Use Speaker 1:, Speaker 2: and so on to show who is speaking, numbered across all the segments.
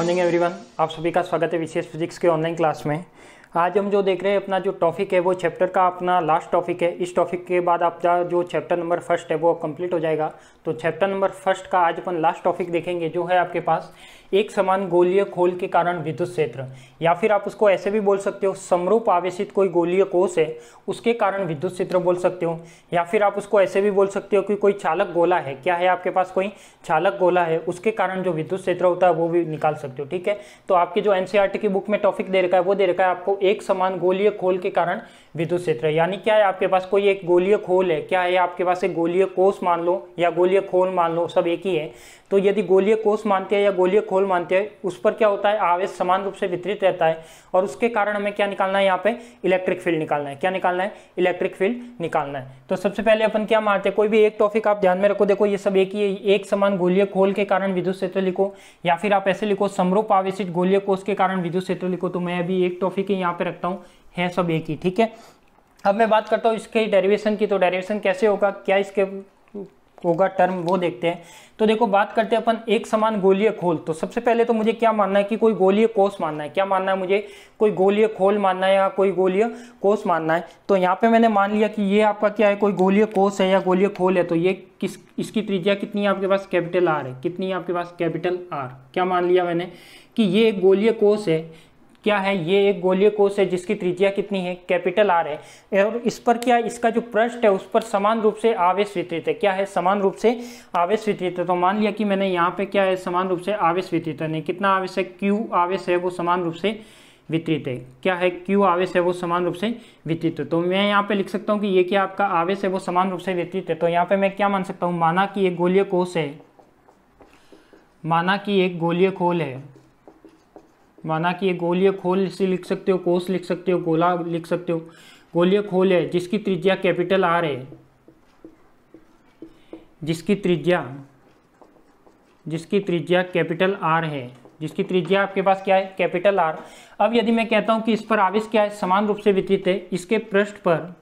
Speaker 1: morning everyone आप सभी का स्वागत है विशेष फिजिक्स के ऑनलाइन क्लास में आज हम जो देख रहे हैं अपना जो टॉपिक है वो चैप्टर का अपना लास्ट टॉपिक है इस टॉपिक के बाद आपका जो चैप्टर नंबर फर्स्ट है वो कंप्लीट हो जाएगा तो चैप्टर नंबर फर्स्ट का आज अपन लास्ट टॉपिक देखेंगे जो है आपके पास एक समान गोलीय खोल के कारण विद्युत क्षेत्र या फिर आप उसको ऐसे भी बोल सकते हो समरूप आवेशित कोई गोलीय कोष है उसके कारण विद्युत क्षेत्र बोल सकते हो या फिर आप उसको ऐसे भी बोल सकते हो कि कोई चालक गोला है क्या है आपके पास कोई चालक गोला है उसके कारण जो विद्युत क्षेत्र होता है वो भी निकाल सकते हो ठीक है तो आपके जो एनसीआरटी e की बुक में टॉपिक दे रखा है वो दे रखा है आपको एक समान गोलीय खोल के कारण विद्युत क्षेत्र यानी क्या है आपके पास कोई एक गोलीय खोल है क्या है आपके पास एक गोलीय कोष मान लो या गोलीय खोल मान लो सब एक ही है तो यदि गोलीय कोष मानते हैं या गोलीय खोल मानते हैं उस पर क्या होता है आवेश समान रूप से वितरित रहता है और उसके कारण हमें क्या निकालना है यहाँ पे इलेक्ट्रिक फील्ड निकालना है क्या निकालना है इलेक्ट्रिक फील्ड निकालना है तो सबसे पहले अपन क्या मानते हैं कोई भी एक टॉपिक आप ध्यान में रखो देखो ये सब एक ही एक समान गोलीय खोल के कारण विद्युत क्षेत्र लिखो या फिर आप ऐसे लिखो समरूप आवेशित गोलीय कोष के कारण विद्युत क्षेत्र लिखो तो मैं अभी एक टॉपिक ही यहाँ पे रखता हूँ हैं सब एक ही ठीक है अब मैं बात करता हूँ इसके डेरिवेशन की तो डेरिवेशन कैसे होगा क्या इसके होगा टर्म वो देखते हैं तो देखो बात करते हैं अपन एक समान गोलीय खोल तो सबसे पहले तो मुझे क्या मानना है कि कोई गोलीय कोष मानना है क्या मानना है मुझे कोई गोलीय खोल मानना है या कोई गोलीय कोष मानना है तो यहाँ पे मैंने मान लिया कि ये आपका क्या है कोई गोलीय कोष है या गोलीय खोल है तो ये किस इसकी त्रिज्या कितनी आपके पास कैपिटल आर है कितनी आपके पास कैपिटल आर क्या मान लिया मैंने कि ये गोलीय कोष है क्या है ये एक गोलीय कोष है जिसकी त्रिज्या कितनी है कैपिटल आर है और इस पर क्या इसका जो पृष्ठ है उस पर समान रूप से आवेश वितरित है क्या है समान रूप से आवेश वितरित है तो मान लिया कि मैंने यहाँ पे क्या है समान रूप से आवेश वितरित है कितना आवेश है क्यू आवेश है वो समान रूप से वितरित है क्या है क्यू आवेश है वो समान रूप से वितरित है तो मैं यहाँ पे लिख सकता हूँ कि ये क्या आपका आवेश है वो समान रूप से वितरित है तो यहाँ पे मैं क्या मान सकता हूँ माना कि एक गोलीय कोष है माना कि एक गोलीय खोल है माना कि ये गोलीय खोल से लिख सकते हो कोष लिख सकते हो गोला लिख सकते हो गोलीय खोल है जिसकी त्रिज्या कैपिटल आर है जिसकी त्रिज्या जिसकी त्रिज्या कैपिटल आर है जिसकी त्रिज्या आपके पास क्या है कैपिटल आर अब यदि मैं कहता हूं कि इस पर आवेश क्या है समान रूप से वितरित है इसके पृष्ठ पर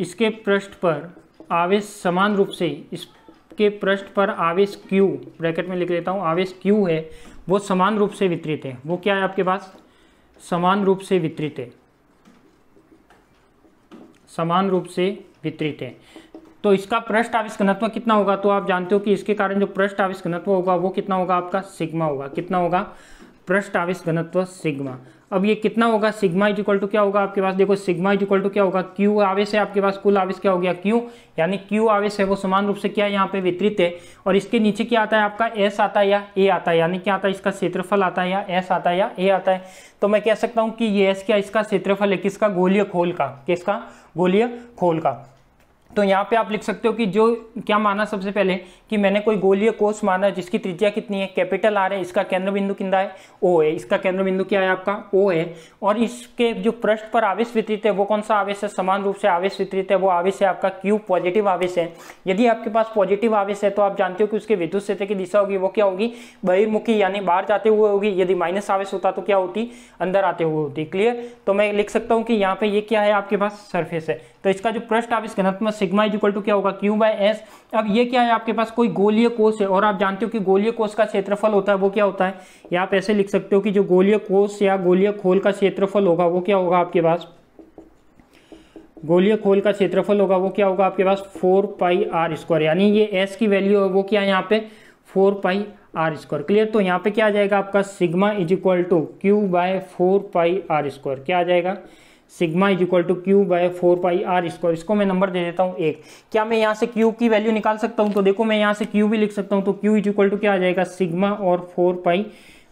Speaker 1: इसके पृष्ठ पर आवेश समान रूप से इसके पृष्ठ पर आवेश Q ब्रैकेट में लिख लेता हूँ आवेश Q है वो समान रूप से वितरित है वो क्या है आपके पास समान रूप से वितरित है समान रूप से वितरित है तो इसका पृष्ठ आविष्कनत्व कितना होगा तो आप जानते हो कि इसके कारण जो पृष्ठ आविष्कनत्व होगा वो कितना होगा आपका सिग्मा होगा कितना होगा पृष्ठ आवेश घनत्व सिग्मा अब ये कितना होगा सिग्मा इज इक्वल टू क्या होगा आपके पास देखो सिग्मा इज इक्वल टू क्या होगा क्यू आवेश है आपके पास कुल आवेश क्या हो गया क्यू यानी क्यू आवेश है वो समान रूप से क्या है यहाँ पे वितरित है और इसके नीचे क्या आता है आपका एस आता है या ए आता है यानी क्या आता है इसका क्षेत्रफल आता है या एस आता है या ए आता है तो मैं कह सकता हूँ कि ये एस क्या इसका क्षेत्रफल है किसका गोलीय खोल का किसका गोलीय खोल का तो यहाँ पे आप लिख सकते हो कि जो क्या माना सबसे पहले कि मैंने कोई गोलीय कोष माना जिसकी त्रिज्या कितनी है कैपिटल आर है इसका केंद्र बिंदु कितना है ओ है इसका केंद्र बिंदु क्या है आपका ओ है और इसके जो पृष्ठ पर आवेश वितरित है वो कौन सा आवेश है समान रूप से आवेश वितरित है वो आवेश है आपका क्यू पॉजिटिव आवेश है यदि आपके पास पॉजिटिव आवेश है तो आप जानते हो कि उसके विद्युत क्षेत्र की दिशा होगी वो क्या होगी बहिर्मुखी यानी बाहर जाते हुए होगी यदि माइनस आवेश होता तो क्या होती अंदर आते हुए होती क्लियर तो मैं लिख सकता हूँ कि यहाँ पे ये क्या है आपके पास सरफेस है तो इसका जो पृष्ठ आवेश घनत्व सिग्मा इज इक्वल टू क्या होगा क्यू बाय एस अब ये क्या है आपके पास कोई गोलीय कोष है और आप जानते हो कि गोलीय कोष का क्षेत्रफल होता है वो क्या होता है या आप ऐसे लिख सकते हो कि जो गोलीय कोष या गोलीय खोल का क्षेत्रफल होगा वो क्या होगा आपके पास गोलीय खोल का क्षेत्रफल होगा वो क्या होगा आपके पास फोर पाई आर स्क्वायर यानी ये एस की वैल्यू है वो क्या है यहाँ पे four pi are square clear तो यहाँ पे क्या आ जाएगा आपका sigma is equal to q by four pi are square क्या आ जाएगा sigma is equal to q by four pi are square इसको मैं नंबर दे देता हूँ एक क्या मैं यहाँ से क्यू की वैल्यू निकाल सकता हूँ तो देखो मैं यहाँ से क्यू भी लिख सकता हूँ तो क्यू इज इक्वल टू क्या आ जाएगा सिग्मा और फोर पाई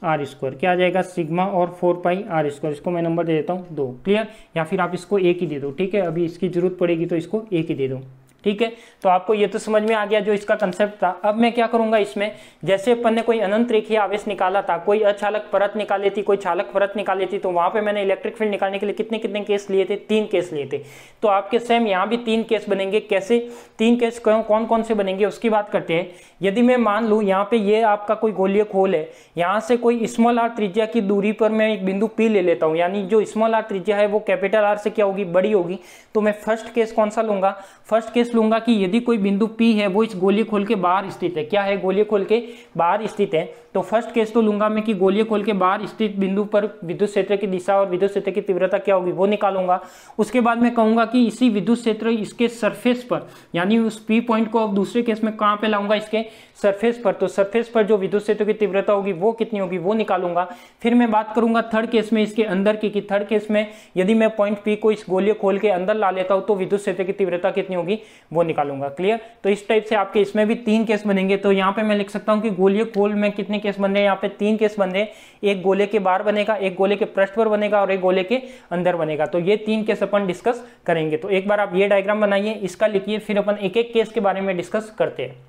Speaker 1: आर स्क्वायर क्या आ जाएगा सिग्मा और फोर पाई आर स्क्वायर इसको मैं नंबर दे देता हूँ दो क्लियर या फिर आप इसको एक ही दे दो ठीक है अभी इसकी जरूरत पड़ेगी तो इसको एक ही दे दो ठीक है तो आपको ये तो समझ में आ गया जो इसका कंसेप्ट था अब मैं क्या करूंगा इसमें जैसे अपन ने कोई अनंत रेखीय आवेश निकाला था कोई अचालक परत निकाली थी कोई चालक परत निकाली थी तो वहां पे मैंने इलेक्ट्रिक फील्ड निकालने के लिए कितने कितने केस लिए थे तीन केस लिए थे तो आपके सेम यहाँ भी तीन केस बनेंगे कैसे तीन केस कौन कौन से बनेंगे उसकी बात करते हैं यदि मैं मान लू यहाँ पे ये आपका कोई गोलीय खोल है यहाँ से कोई स्मॉल आर त्रिज्या की दूरी पर मैं एक बिंदु पी ले लेता हूँ यानी जो स्मॉल आर त्रिज्या है वो कैपिटल आर से क्या होगी बड़ी होगी तो मैं फर्स्ट केस कौन सा लूंगा फर्स्ट केस लूंगा कि यदि कोई बिंदु P है वो इस गोली खोल के बाहर स्थित है क्या है गोली खोल के बाहर स्थित है तो फर्स्ट केस तो लूंगा मैं कि गोली खोल के बाहर स्थित बिंदु पर विद्युत क्षेत्र की दिशा और विद्युत क्षेत्र की तीव्रता क्या होगी वो निकालूंगा उसके बाद मैं कहूंगा कि इसी विद्युत क्षेत्र इसके सरफेस पर यानी उस पी पॉइंट को अब दूसरे केस में कहाँ पे लाऊंगा इसके सरफेस पर तो सरफेस पर जो विद्युत क्षेत्र की तीव्रता होगी वो कितनी होगी वो निकालूंगा फिर मैं बात करूंगा थर्ड केस में इसके अंदर की थर्ड केस में यदि मैं पॉइंट पी को इस गोली खोल के अंदर ला लेता हूँ तो विद्युत क्षेत्र की तीव्रता कितनी होगी वो निकालूंगा क्लियर तो इस टाइप से आपके इसमें भी तीन केस बनेंगे तो यहाँ पे मैं लिख सकता हूँ कि गोलिय खोल में कितने केस बन रहे हैं यहाँ पे तीन केस बन रहे हैं एक गोले के बाहर बनेगा एक गोले के पृष्ठ पर बनेगा और एक गोले के अंदर बनेगा तो ये तीन केस अपन डिस्कस करेंगे तो एक बार आप ये डायग्राम बनाइए इसका लिखिए फिर अपन एक एक केस के बारे में डिस्कस करते हैं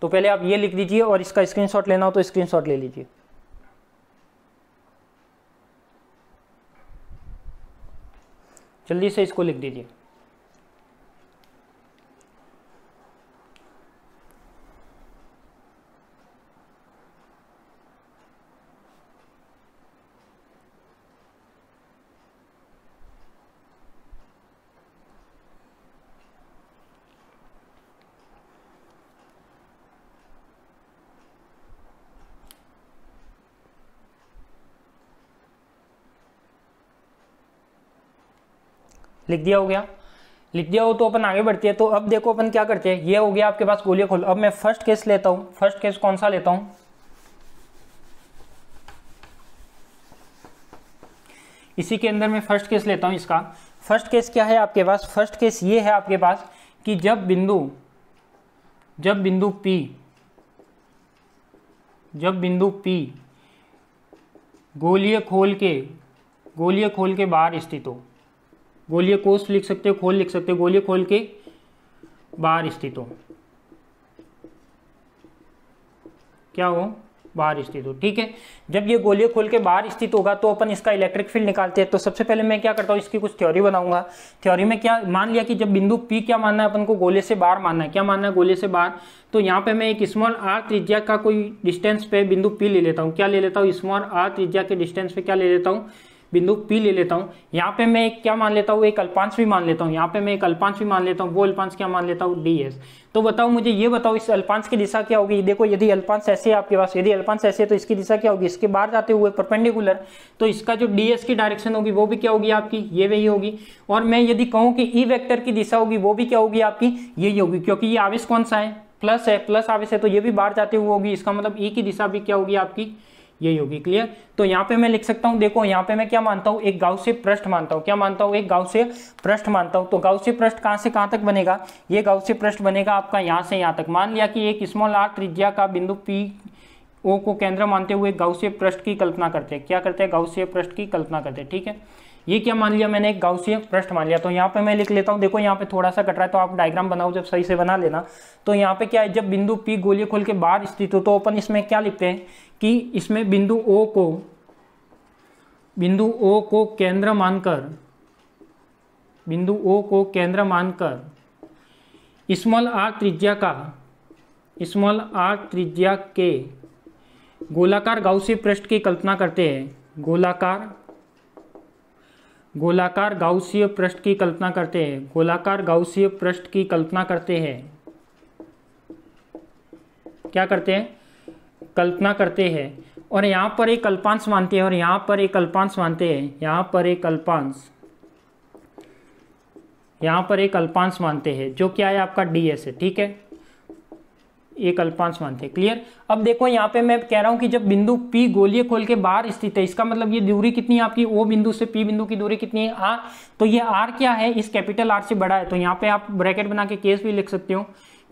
Speaker 1: तो पहले आप ये लिख दीजिए और इसका स्क्रीनशॉट लेना हो तो स्क्रीनशॉट ले लीजिए जल्दी से इसको लिख दीजिए लिख दिया हो गया लिख दिया हो तो अपन आगे बढ़ते हैं तो अब देखो अपन क्या करते हैं ये हो गया आपके पास गोलियां खोल अब मैं फर्स्ट केस लेता हूँ फर्स्ट केस कौन सा लेता हूँ इसी के अंदर मैं फर्स्ट केस लेता हूँ इसका फर्स्ट केस क्या है आपके पास फर्स्ट केस ये है आपके पास कि जब बिंदु जब बिंदु P जब बिंदु P गोलीय खोल के गोलीय खोल के बाहर स्थित हो गोलीय कोष लिख सकते हो खोल लिख सकते हो गोलीय खोल के बाहर स्थित हो क्या हो बाहर स्थित हो ठीक है जब ये गोलीय खोल के बाहर स्थित होगा तो अपन इसका इलेक्ट्रिक फील्ड निकालते हैं तो सबसे पहले मैं क्या करता हूँ इसकी कुछ थ्योरी बनाऊंगा थ्योरी में क्या मान लिया कि जब बिंदु पी क्या मानना है अपन को गोले से बाहर मानना है क्या मानना है गोले से बाहर तो यहाँ पे मैं एक स्मॉल आर त्रिज्या का कोई डिस्टेंस पे बिंदु पी ले लेता हूँ क्या ले लेता हूँ स्मॉल आर त्रिज्या के डिस्टेंस पे क्या ले लेता हूँ बिंदु P ले लेता हूँ यहाँ पे मैं एक क्या मान लेता हूँ एक अल्पांश भी मान लेता हूँ यहाँ पे मैं एक अल्पांश भी मान लेता हूँ वो अल्पांश क्या मान लेता हूँ डी एस तो बताओ मुझे ये बताओ इस अल्पांश की दिशा क्या होगी देखो यदि अल्पांश ऐसे है आपके पास यदि अल्पांश ऐसे है तो इसकी दिशा क्या होगी इसके बाहर जाते हुए परपेंडिकुलर तो इसका जो डी एस की डायरेक्शन होगी वो भी क्या होगी आपकी ये वही होगी और मैं यदि कहूँ कि ई e वैक्टर की दिशा होगी वो भी क्या होगी आपकी यही होगी क्योंकि ये आवेश कौन सा है प्लस है प्लस आवेश है तो ये भी बाहर जाते हुए होगी इसका मतलब ई e की दिशा भी क्या होगी आपकी यही होगी क्लियर तो यहाँ पे मैं लिख सकता हूँ देखो यहाँ पे मैं क्या मानता हूँ एक गांव से प्रश्न मानता हूँ क्या मानता हूँ एक गांव से प्रश्न मानता हूँ तो गांव से प्रश्न कहाँ से कहाँ तक बनेगा ये गांव से प्रश्न बनेगा आपका यहाँ से यहाँ तक मान लिया कि एक स्मॉल आर त्रिज्या का बिंदु पी ओ को केंद्र मानते हुए गांव से प्रश्न की कल्पना करते हैं क्या करते हैं गांव से प्रश्न की कल्पना करते हैं ठीक है ये क्या मान लिया मैंने एक गाउसीय पृष्ठ मान लिया तो यहाँ पे मैं लिख लेता हूँ देखो यहाँ पे थोड़ा सा कट रहा है तो आप डायग्राम बनाओ जब सही से बना लेना तो यहाँ पे क्या है जब बिंदु पी गोली खोल के बाहर स्थित हो तो अपन इसमें क्या लिखते हैं कि इसमें बिंदु ओ को बिंदु ओ को केंद्र मानकर बिंदु ओ को केंद्र मानकर स्मॉल आर त्रिज्या का स्मॉल आर त्रिज्या के गोलाकार गाउसी पृष्ठ की कल्पना करते हैं गोलाकार गोलाकार गाउसीय पृष्ठ की कल्पना करते हैं गोलाकार गाउसीय पृष्ठ की कल्पना करते हैं क्या करते हैं कल्पना करते हैं और यहाँ पर एक अल्पांश मानते हैं और यहाँ पर एक अल्पांश मानते हैं यहाँ पर एक अल्पांश यहाँ पर एक अल्पांश मानते हैं जो क्या है आपका डी एस है ठीक है एक अल्पांश मानते हैं क्लियर अब देखो यहाँ पे मैं कह रहा हूँ कि जब बिंदु पी गोलीय खोल के बाहर स्थित है इसका मतलब ये दूरी कितनी है आपकी ओ बिंदु से पी बिंदु की दूरी कितनी है आर तो ये आर क्या है इस कैपिटल आर से बड़ा है तो यहाँ पे आप ब्रैकेट बना के केस भी लिख सकते हो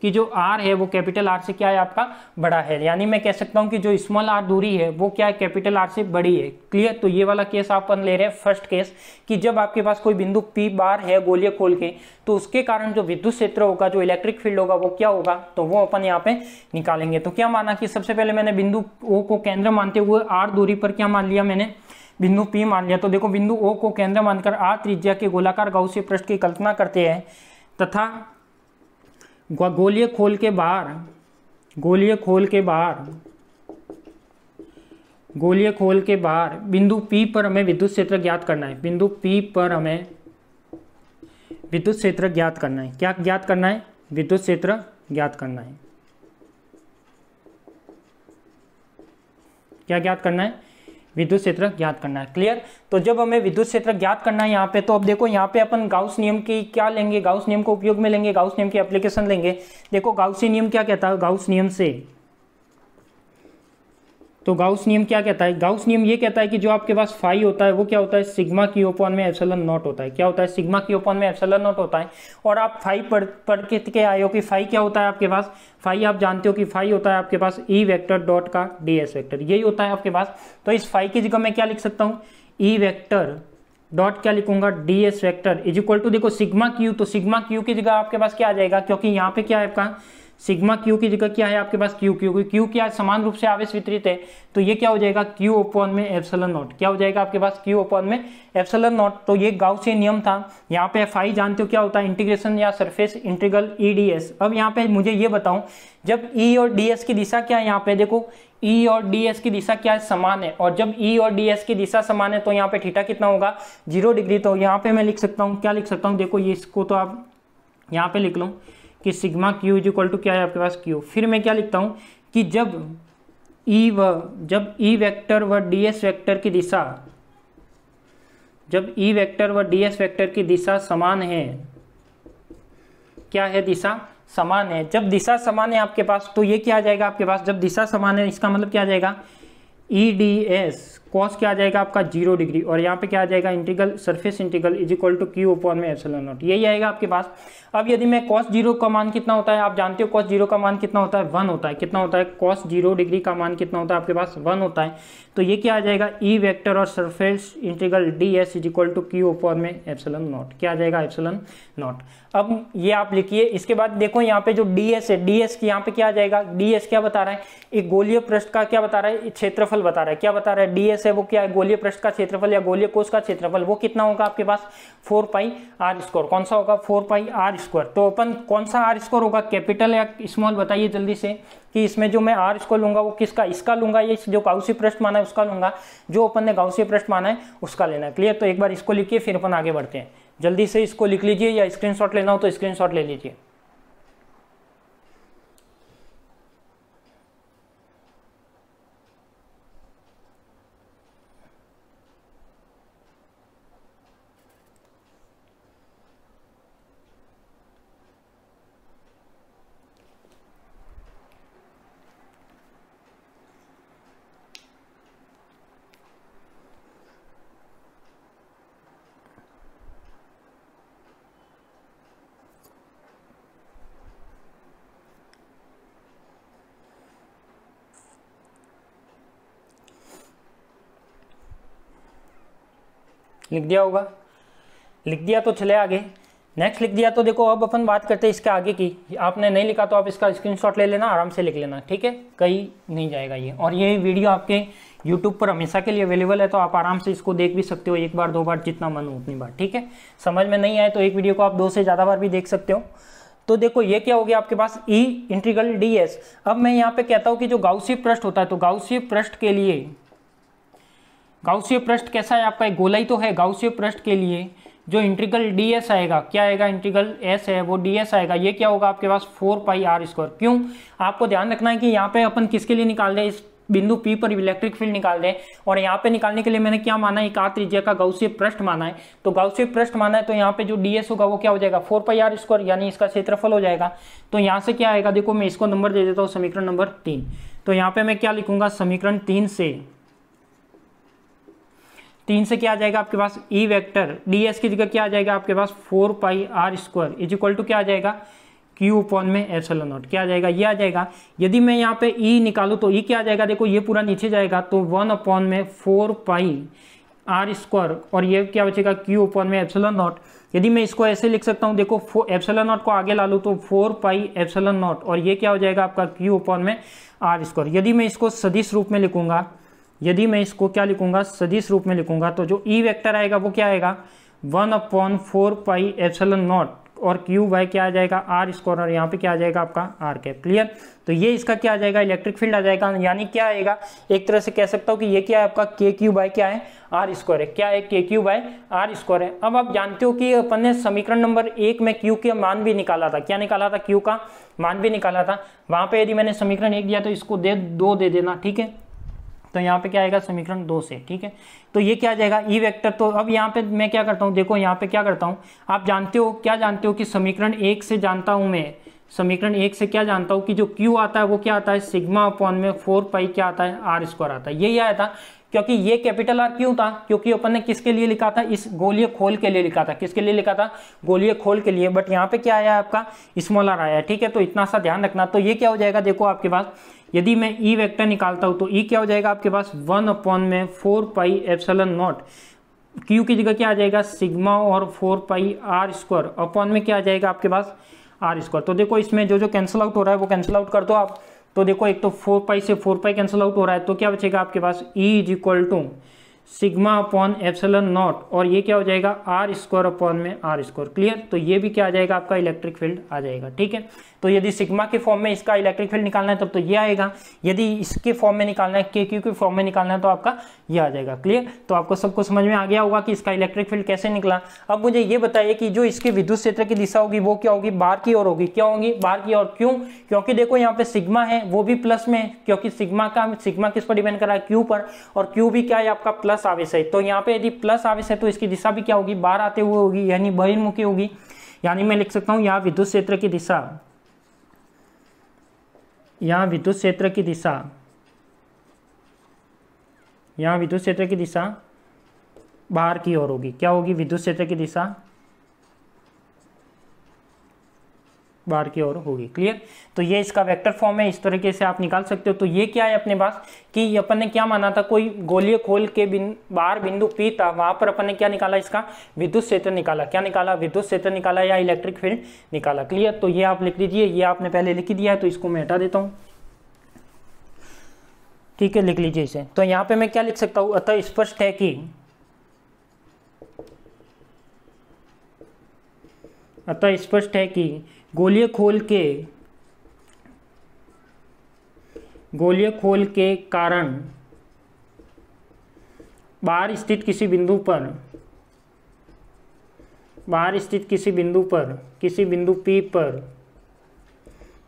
Speaker 1: कि जो आर है वो कैपिटल आर से क्या है आपका बड़ा है यानी मैं कह सकता हूँ कि जो स्मॉल आर दूरी है वो क्या है कैपिटल आर से बड़ी है क्लियर तो ये वाला केस आप ले रहे हैं फर्स्ट केस कि जब आपके पास कोई बिंदु पी बार है गोलिया खोल के तो उसके कारण जो विद्युत क्षेत्र होगा जो इलेक्ट्रिक फील्ड होगा वो क्या होगा तो वो अपन यहाँ पे निकालेंगे तो क्या माना कि सबसे पहले मैंने बिंदु ओ को केंद्र मानते हुए आर दूरी पर क्या मान लिया मैंने बिंदु पी मान लिया तो देखो बिंदु ओ को केंद्र मानकर आर त्रिज्या के गोलाकार गौ से प्रश्न की कल्पना करते हैं तथा गोलिये खोल के बाहर गोलिये खोल के बाहर गोलिये खोल के बाहर बिंदु पी पर हमें विद्युत क्षेत्र ज्ञात करना है बिंदु पी पर हमें विद्युत क्षेत्र ज्ञात करना है क्या ज्ञात करना है विद्युत क्षेत्र ज्ञात करना है क्या ज्ञात करना है विद्युत क्षेत्र ज्ञात करना है क्लियर तो जब हमें विद्युत क्षेत्र ज्ञात करना है यहाँ पे तो अब देखो यहाँ पे अपन गाउस नियम की क्या लेंगे गाउस नियम को उपयोग में लेंगे गाउस नियम की एप्लीकेशन लेंगे देखो गाउसी नियम क्या कहता है गाउस नियम से तो गाउस नियम क्या कहता है गाउस नियम ये कहता है कि जो आपके पास फाइव होता है वो क्या होता है सिग्मा की ओपन में एफसेलन नॉट होता है क्या होता है सिग्मा की ओपन में एफसेलन नॉट होता है और आप फाइव पढ़ पढ़ के, के आए हो कि फाइव क्या होता है आपके पास फाइव आप जानते हो कि फाइव होता है आपके पास ई वैक्टर डॉट का डी एस वैक्टर यही होता है आपके पास तो इस फाइव की जगह मैं क्या लिख सकता हूँ ई वैक्टर डॉट क्या लिखूंगा d S vector is equal to देखो सिग्मा क्यू तो सिग्मा क्यू की जगह आपके पास क्या आ जाएगा क्योंकि यहाँ पे क्या है आपका सिग्मा क्यू की जगह क्या है आपके पास क्यू क्यू क्यू क्या समान रूप से आवेश वितरित है तो ये क्या हो जाएगा क्यू ओपन में एफसलन नॉट क्या हो जाएगा आपके पास क्यू ओपन में एफसलन नॉट तो ये गाँव से नियम था यहाँ पे एफ आई जानते हो क्या होता है इंटीग्रेशन या surface integral E d s अब यहाँ पे मुझे ये बताऊँ जब ई e और डी एस की दिशा क्या है यहाँ पे देखो ई e और डी एस की दिशा क्या है समान है और जब ई e और डी एस की दिशा समान है तो यहाँ पे ठीठा कितना होगा जीरो डिग्री तो यहाँ पे मैं लिख सकता हूँ क्या लिख सकता हूँ देखो ये इसको तो आप यहाँ पे लिख लूँ कि sigma q is equal to क्या है आपके पास क्यू फिर मैं क्या लिखता हूँ कि जब ई e व जब ई e वेक्टर व डी एस वैक्टर की दिशा जब ई e वेक्टर व डी एस वैक्टर की दिशा समान है क्या है दिशा समान है जब दिशा समान है आपके पास तो ये क्या आ जाएगा आपके पास जब दिशा समान है इसका मतलब क्या आ जाएगा ई डी एस कॉस क्या आ जाएगा आपका जीरो डिग्री और यहाँ पे क्या आ जाएगा integral surface integral is equal to q upon में एसल नॉट यही आएगा आपके पास अब यदि मैं कॉस जीरो का मान कितना होता है आप जानते हो कॉस जीरो का मान कितना होता है वन होता है कितना होता है कॉस जीरो डिग्री का मान कितना होता है आपके पास वन होता है तो ये क्या आ जाएगा ई e वैक्टर और surface integral d s is equal to q upon में एप्सलन नॉट क्या आ जाएगा एप्सलन नॉट अब ये आप लिखिए इसके बाद देखो यहाँ पे जो डी एस है डी एस यहाँ पे क्या आ जाएगा डी एस क्या बता रहा है एक गोलीय पृष्ठ का क्या बता रहा है क्षेत्रफल बता रहा है क्या बता रहा है डी रेडियस है वो क्या है गोलीय पृष्ठ का क्षेत्रफल या गोलीय कोष का क्षेत्रफल वो कितना होगा आपके पास फोर पाई आर स्क्वायर कौन सा होगा फोर पाई आर स्क्वायर तो अपन कौन सा आर स्क्वायर होगा कैपिटल या स्मॉल बताइए जल्दी से कि इसमें जो मैं आर स्क्वायर लूंगा वो किसका इसका लूंगा ये जो गाउसी पृष्ठ माना है उसका लूंगा जो अपन ने गाउसी पृष्ठ माना है उसका लेना क्लियर तो एक बार इसको लिखिए फिर अपन आगे बढ़ते हैं जल्दी से इसको लिख लीजिए या स्क्रीनशॉट लेना हो तो स्क्रीनशॉट ले लीजिए लिख दिया होगा लिख दिया तो चले आगे नेक्स्ट लिख दिया तो देखो अब अपन बात करते हैं इसके आगे की आपने नहीं लिखा तो आप इसका स्क्रीनशॉट ले लेना आराम से लिख लेना ठीक है कहीं नहीं जाएगा ये और ये वीडियो आपके यूट्यूब पर हमेशा के लिए अवेलेबल है तो आप आराम से इसको देख भी सकते हो एक बार दो बार जितना मन हो उतनी बार ठीक है समझ में नहीं आए तो एक वीडियो को आप दो से ज़्यादा बार भी देख सकते हो तो देखो ये क्या हो गया आपके पास ई इंटीग्रल डी एस अब मैं यहाँ पे कहता हूँ कि जो गाउसी पृष्ठ होता है तो गाउसी पृष्ठ के लिए गाउसीय पृष्ठ कैसा है आपका एक गोलाई तो है गाउसीय पृष्ठ के लिए जो इंट्रीगल डी एस आएगा क्या आएगा इंट्रीगल एस है वो डी एस आएगा ये क्या होगा आपके पास फोर पाई आर स्क्वायर क्यों आपको ध्यान रखना है कि यहाँ पे अपन किसके लिए निकाल दें इस बिंदु पी पर इलेक्ट्रिक फील्ड निकाल दें और यहाँ पे निकालने के लिए मैंने क्या माना है एक आर त्रिज्या का गौसीय पृष्ठ माना है तो गौसीय पृष्ठ माना है तो यहाँ पे जो डीएस होगा वो क्या हो जाएगा फोर पाई आर स्क्वायर यानी इसका क्षेत्रफल हो जाएगा तो यहाँ से क्या आएगा देखो मैं इसको नंबर दे देता हूँ समीकरण नंबर तीन तो यहाँ पे मैं क्या लिखूंगा समीकरण तीन से तीन से क्या आ जाएगा आपके पास ई वेक्टर डी एस की जगह क्या आ जाएगा आपके पास four pi are square is equal to क्या आ जाएगा क्यू अपॉन में एल नॉट क्या आ जाएगा ये आ जाएगा यदि मैं यहाँ पे ई e निकालू तो ई e क्या आ जाएगा देखो ये पूरा नीचे जाएगा तो वन अपॉन में फोर पाई आर स्क्वायर और ये क्या बचेगा क्यू ओपन में एप्सलन नॉट यदि मैं इसको ऐसे लिख सकता हूँ देखो एप्सलन नॉट को आगे ला लूँ तो फोर पाई एप्सलन नॉट और ये क्या हो जाएगा आपका क्यू ओपन में आर स्क्वायर यदि मैं इसको सदिश रूप में लिखूंगा यदि मैं इसको क्या लिखूंगा सदिश रूप में लिखूंगा तो जो ई e वेक्टर आएगा वो क्या आएगा one upon four pi epsilon naught और क्यू बाय क्या आ जाएगा आर स्कोर और यहाँ पे क्या आ जाएगा आपका आर कैप क्लियर तो ये इसका क्या आ जाएगा इलेक्ट्रिक फील्ड आ जाएगा यानी क्या आएगा एक तरह से कह सकता हूँ कि ये क्या है आपका के क्यू बाय क्या है आर स्क्वायर है क्या है के क्यू बाय आर स्क्वायर है अब आप जानते हो कि अपन ने समीकरण नंबर एक में क्यू के मान भी निकाला था क्या निकाला था क्यू का मान भी निकाला था वहां पर यदि मैंने समीकरण एक दिया तो इसको दे दो दे देना ठीक है तो यहाँ पे क्या आएगा समीकरण दो से ठीक है तो ये क्या आ जाएगा ई e वेक्टर तो अब यहाँ पे मैं क्या करता हूँ देखो यहाँ पे क्या करता हूँ आप जानते हो क्या जानते हो कि समीकरण एक से जानता हूँ मैं समीकरण एक से क्या जानता हूँ कि जो क्यू आता है वो क्या आता है सिग्मा अपॉन में फोर पाई क्या आता है आर स्क्वायर आता है यही आया था क्योंकि ये कैपिटल आर क्यों था क्योंकि अपन ने किसके लिए लिखा था इस गोलीय खोल के लिए लिखा था किसके लिए लिखा था गोलीय खोल के लिए बट यहाँ पे क्या आया आपका स्मॉल आर आया ठीक है तो इतना सा ध्यान रखना तो ये क्या हो जाएगा देखो आपके पास यदि मैं ई e वेक्टर निकालता हूं तो ई e क्या हो जाएगा आपके पास वन अपॉन में four pi epsilon naught Q की जगह क्या आ जाएगा सिग्मा और four pi are square upon में क्या आ जाएगा आपके पास आर स्क्वायर तो देखो इसमें जो जो कैंसिल आउट हो रहा है वो कैंसिल आउट कर दो आप तो देखो एक तो फोर पाई से फोर पाई कैंसिल आउट हो रहा है तो क्या बचेगा आपके पास E is equal to sigma upon epsilon naught और ये क्या हो जाएगा आर स्क्वायर अपॉन में आर स्क्वायर क्लियर तो ये भी क्या आ जाएगा आपका इलेक्ट्रिक फील्ड आ जाएगा ठीक है तो यदि सिग्मा के फॉर्म में इसका इलेक्ट्रिक फील्ड निकालना है तब तो ये आएगा यदि इसके फॉर्म में निकालना है के क्यू के फॉर्म में निकालना है तो आपका ये आ जाएगा क्लियर तो आपको सबको समझ में आ गया होगा कि इसका इलेक्ट्रिक फील्ड कैसे निकला अब मुझे ये बताइए कि जो इसके विद्युत क्षेत्र की दिशा होगी वो क्या होगी बार की ओर होगी क्या होगी बार की ओर क्यों क्योंकि देखो यहाँ पे सिग्मा है वो भी प्लस में है क्योंकि सिग्मा का सिग्मा किस पर डिपेंड कर रहा है क्यू पर और क्यू भी क्या है आपका प्लस आवेश है तो यहाँ पे यदि प्लस आवेश है तो इसकी दिशा भी क्या होगी बार आते हुए होगी यानी बहिर्मुखी होगी यानी मैं लिख सकता हूँ यहाँ विद्युत क्षेत्र की दिशा यहाँ विद्युत क्षेत्र की दिशा यहाँ विद्युत क्षेत्र की दिशा बाहर की ओर होगी क्या होगी विद्युत क्षेत्र की दिशा बार की ओर होगी क्लियर तो ये इसका वेक्टर फॉर्म है इस तरीके से आप निकाल सकते हो तो ये क्या है अपने पास कि अपन ने क्या माना था कोई गोलीय खोल के बिन बार बिंदु पी था वहां पर अपन ने क्या निकाला इसका विद्युत क्षेत्र निकाला क्या निकाला विद्युत क्षेत्र निकाला या इलेक्ट्रिक फील्ड निकाला क्लियर तो ये आप लिख लीजिए ये आपने पहले लिख दिया है तो इसको मैं हटा देता हूँ ठीक है लिख लीजिए इसे तो यहाँ पे मैं क्या लिख सकता हूँ अतः स्पष्ट है कि अतः स्पष्ट है कि गोलियाँ खोल के गोलियाँ खोल के कारण बाहर स्थित किसी बिंदु पर बाहर स्थित किसी बिंदु पर किसी बिंदु पी पर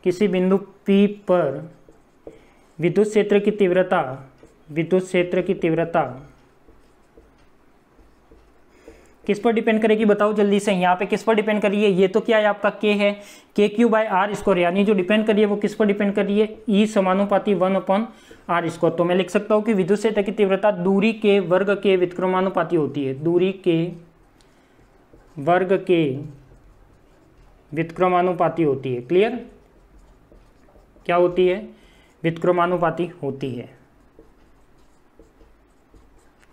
Speaker 1: किसी बिंदु पी पर विद्युत क्षेत्र की तीव्रता विद्युत क्षेत्र की तीव्रता किस पर डिपेंड करेगी बताओ जल्दी से यहाँ पे किस पर डिपेंड करिए ये तो क्या है आपका के है के क्यू बाय आर स्कोर यानी जो डिपेंड करिए वो किस पर डिपेंड करिए ई e समानुपाती वन अपॉन आर स्कोर तो मैं लिख सकता हूँ कि विद्युत क्षेत्र की तीव्रता दूरी के वर्ग के विक्रमानुपाती होती है दूरी के वर्ग के विक्रमानुपाती होती है क्लियर क्या होती है विक्रमानुपाती होती है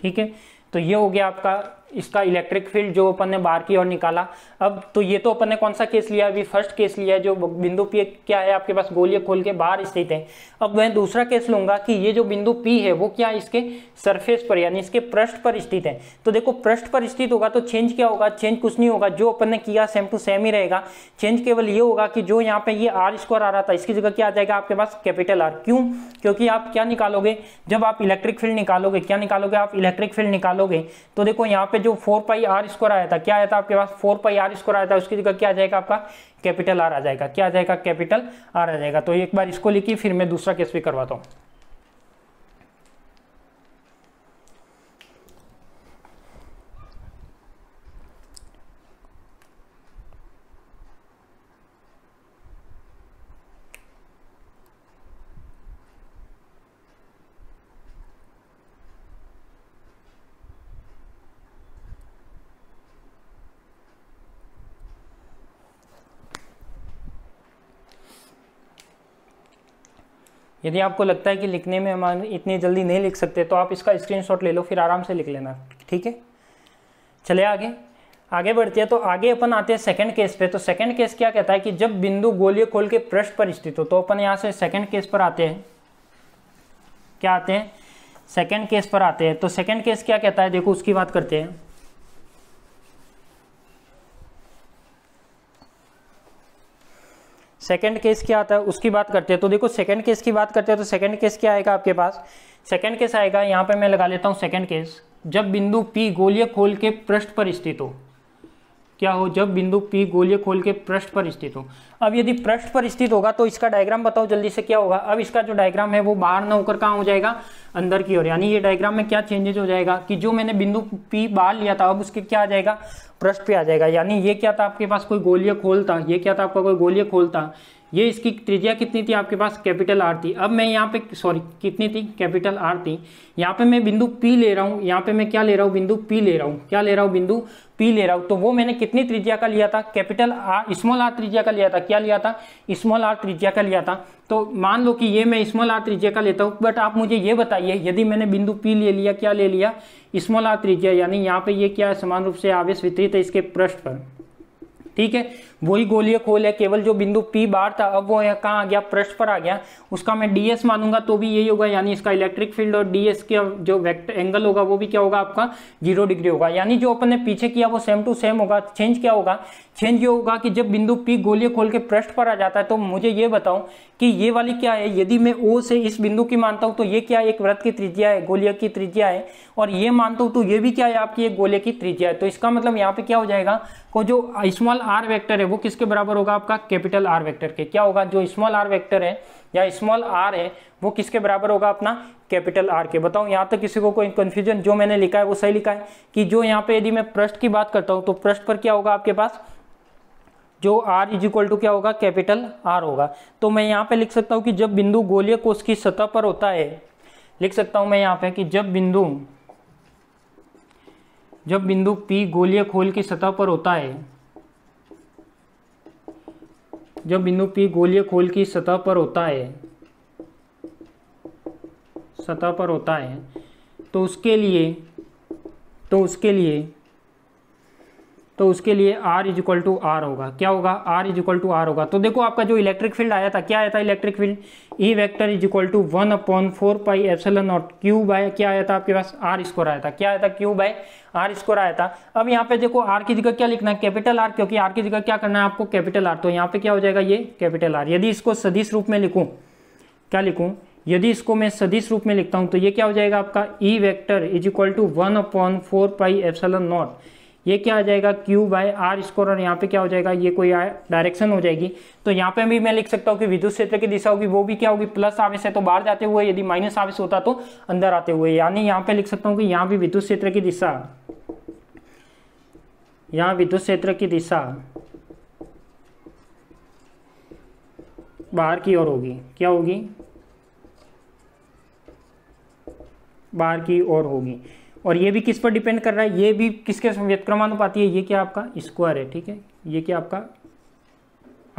Speaker 1: ठीक है तो ये हो गया आपका इसका इलेक्ट्रिक फील्ड जो अपन ने बाहर की ओर निकाला अब तो ये तो अपन ने कौन सा केस लिया अभी फर्स्ट केस लिया है जो बिंदु पी क्या है आपके पास गोलिया खोल के बाहर स्थित है अब मैं दूसरा केस लूंगा कि ये जो बिंदु पी है वो क्या इसके सरफेस पर यानी इसके पृष्ठ पर स्थित है तो देखो पृष्ठ पर स्थित होगा तो चेंज क्या होगा चेंज कुछ नहीं होगा जो अपन ने किया सेम टू सेम ही रहेगा चेंज केवल ये होगा कि जो यहाँ पे ये आर स्क्वायर आ रहा था इसकी जगह क्या आ जाएगा आपके पास कैपिटल आर क्यों क्योंकि आप क्या निकालोगे जब आप इलेक्ट्रिक फील्ड निकालोगे क्या निकालोगे आप इलेक्ट्रिक फील्ड निकालोगे तो देखो यहाँ पे पे जो फोर पाई आर स्क्वायर आया था क्या आया था आपके पास फोर पाई आर स्क्वायर आया था उसकी जगह क्या आ जाएगा आपका कैपिटल आर आ जाएगा क्या आ जाएगा कैपिटल आर आ जाएगा तो एक बार इसको लिखिए फिर मैं दूसरा केस भी करवाता हूँ यदि आपको लगता है कि लिखने में हम इतनी जल्दी नहीं लिख सकते तो आप इसका स्क्रीनशॉट ले लो फिर आराम से लिख लेना ठीक है चले आगे आगे बढ़ते हैं तो आगे अपन आते हैं सेकंड केस पे तो सेकंड केस क्या कहता है कि जब बिंदु गोलीय खोल के पृष्ठ पर स्थित हो तो अपन यहाँ से सेकंड केस पर आते हैं क्या आते हैं सेकंड केस पर आते हैं तो सेकंड केस क्या कहता है देखो उसकी बात करते हैं सेकेंड केस क्या आता है उसकी बात करते हैं तो देखो सेकेंड केस की बात करते हैं तो सेकेंड केस क्या आएगा आपके पास सेकेंड केस आएगा यहाँ पे मैं लगा लेता हूँ सेकेंड केस जब बिंदु पी गोलिय खोल के पृष्ठ पर स्थित हो क्या हो जब बिंदु पी गोलीय खोल के पृष्ठ पर स्थित हो अब यदि पृष्ठ पर स्थित होगा तो इसका डायग्राम बताओ जल्दी से क्या होगा अब इसका जो डायग्राम है वो बाहर न होकर कहाँ हो जाएगा अंदर की ओर यानी ये डायग्राम में क्या चेंजेस हो जाएगा कि जो मैंने बिंदु पी बाहर लिया था अब उसके क्या आ जाएगा पृष्ठ पे आ जाएगा यानी ये क्या था आपके पास कोई गोलीय खोल था ये क्या था आपका कोई गोलीय खोल था ये इसकी त्रिज्या कितनी थी आपके पास कैपिटल आर थी अब मैं यहाँ पे सॉरी कितनी थी कैपिटल आर थी यहाँ पे मैं बिंदु पी ले रहा हूँ यहाँ पे मैं क्या ले रहा हूँ बिंदु पी ले रहा हूँ क्या ले रहा हूँ बिंदु पी ले रहा हूँ तो वो मैंने कितनी त्रिज्या का लिया था कैपिटल आर स्मॉल आर त्रिज्या का लिया था क्या लिया था स्मॉल आर त्रिज्या का लिया था तो मान लो कि ये मैं स्मॉल आर त्रिज्या का लेता हूँ बट आप मुझे ये बताइए यदि मैंने बिंदु पी ले लिया क्या ले लिया स्मॉल आर त्रिज्या यानी यहाँ पे ये क्या है समान रूप से आवेश वितरित है इसके पृष्ठ पर ठीक है वही गोलीय खोल है केवल जो बिंदु पी बार था अब वो कहाँ आ गया प्रश्न पर आ गया उसका मैं डीएस मानूंगा तो भी यही होगा यानी इसका इलेक्ट्रिक फील्ड और डीएस के जो वेक्टर एंगल होगा वो भी क्या होगा आपका जीरो डिग्री होगा यानी जो अपन ने पीछे किया वो सेम टू सेम होगा चेंज क्या होगा चेंज ये होगा कि जब बिंदु पी गोलीय खोल के प्रश्न पर आ जाता है तो मुझे ये बताओ कि ये वाली क्या है यदि मैं ओ से इस बिंदु की मानता हूँ तो ये क्या एक व्रत की त्रिज्या है गोलिया की त्रिज्या है और ये मानता हूँ तो ये भी क्या है आपकी एक गोले की त्रिज्या है तो इसका मतलब यहाँ पे क्या हो जाएगा को जो स्मॉल आर वेक्टर है वो किसके बराबर होगा आपका कैपिटल आर वेक्टर के क्या होगा जो स्मॉल आर वेक्टर है या स्मॉल आर है वो किसके बराबर होगा अपना कैपिटल आर के बताओ यहाँ तक किसी को कोई कन्फ्यूजन जो मैंने लिखा है वो सही लिखा है कि जो यहाँ पे यदि मैं प्रश्न की बात करता हूँ तो प्रश्न पर क्या होगा आपके पास जो r इज इक्वल टू क्या होगा कैपिटल R होगा तो मैं यहाँ पे लिख सकता हूँ कि जब बिंदु गोलीय कोष की सतह पर होता है लिख सकता हूँ मैं यहाँ पे कि जब बिंदु जब बिंदु P गोलीय खोल की सतह पर होता है जब बिंदु P गोलीय खोल की सतह पर होता है सतह पर होता है तो उसके लिए तो उसके लिए तो उसके लिए R is equal to R होगा क्या होगा R is equal to R होगा तो देखो आपका जो इलेक्ट्रिक फील्ड आया था क्या आया था electric field E vector is equal to one upon four pi epsilon naught Q by क्या आया था आपके पास R स्कोर आया था क्या आया था क्यू बाय R स्कोर आया था अब यहाँ पे देखो आर की जगह क्या लिखना है कैपिटल आर क्योंकि आर की जगह क्या करना है आपको कैपिटल आर तो यहाँ पे क्या हो जाएगा ये कैपिटल आर यदि इसको सदिश रूप में लिखूँ क्या लिखूँ यदि इसको मैं सदिश रूप में लिखता हूँ तो ये क्या हो जाएगा आपका E vector is equal to one upon four pi epsilon naught ये क्या आ जाएगा Q बाय आर स्कोर और यहाँ पे क्या हो जाएगा ये कोई डायरेक्शन हो जाएगी तो यहाँ पे भी मैं लिख सकता हूँ कि विद्युत क्षेत्र की दिशा होगी वो भी क्या होगी प्लस आवेश है तो बाहर जाते हुए यदि माइनस आवेश होता तो अंदर आते हुए यानी यहाँ पे लिख सकता हूँ कि यहाँ भी विद्युत क्षेत्र की दिशा यहाँ विद्युत क्षेत्र की दिशा बाहर की ओर होगी क्या होगी बाहर की ओर होगी और ये भी किस पर डिपेंड कर रहा है ये भी किसके व्यक्रमानुपाती है ये क्या आपका स्क्वायर है ठीक है ये क्या आपका